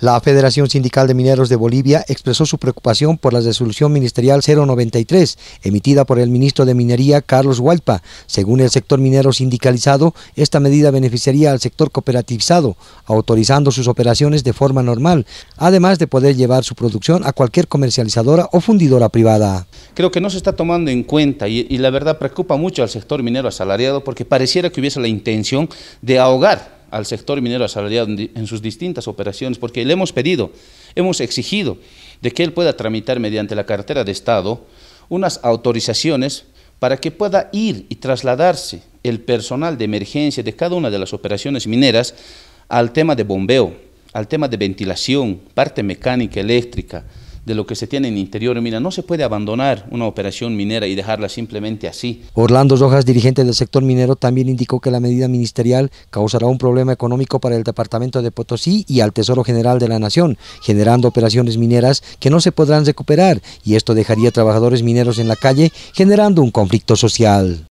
La Federación Sindical de Mineros de Bolivia expresó su preocupación por la resolución ministerial 093 emitida por el ministro de Minería Carlos Hualpa. Según el sector minero sindicalizado, esta medida beneficiaría al sector cooperativizado, autorizando sus operaciones de forma normal, además de poder llevar su producción a cualquier comercializadora o fundidora privada. Creo que no se está tomando en cuenta y, y la verdad preocupa mucho al sector minero asalariado porque pareciera que hubiese la intención de ahogar al sector minero asalariado en sus distintas operaciones, porque le hemos pedido, hemos exigido de que él pueda tramitar mediante la cartera de Estado unas autorizaciones para que pueda ir y trasladarse el personal de emergencia de cada una de las operaciones mineras al tema de bombeo, al tema de ventilación, parte mecánica, eléctrica, de lo que se tiene en interior. Mira, no se puede abandonar una operación minera y dejarla simplemente así. Orlando Rojas, dirigente del sector minero, también indicó que la medida ministerial causará un problema económico para el departamento de Potosí y al Tesoro General de la Nación, generando operaciones mineras que no se podrán recuperar y esto dejaría trabajadores mineros en la calle, generando un conflicto social.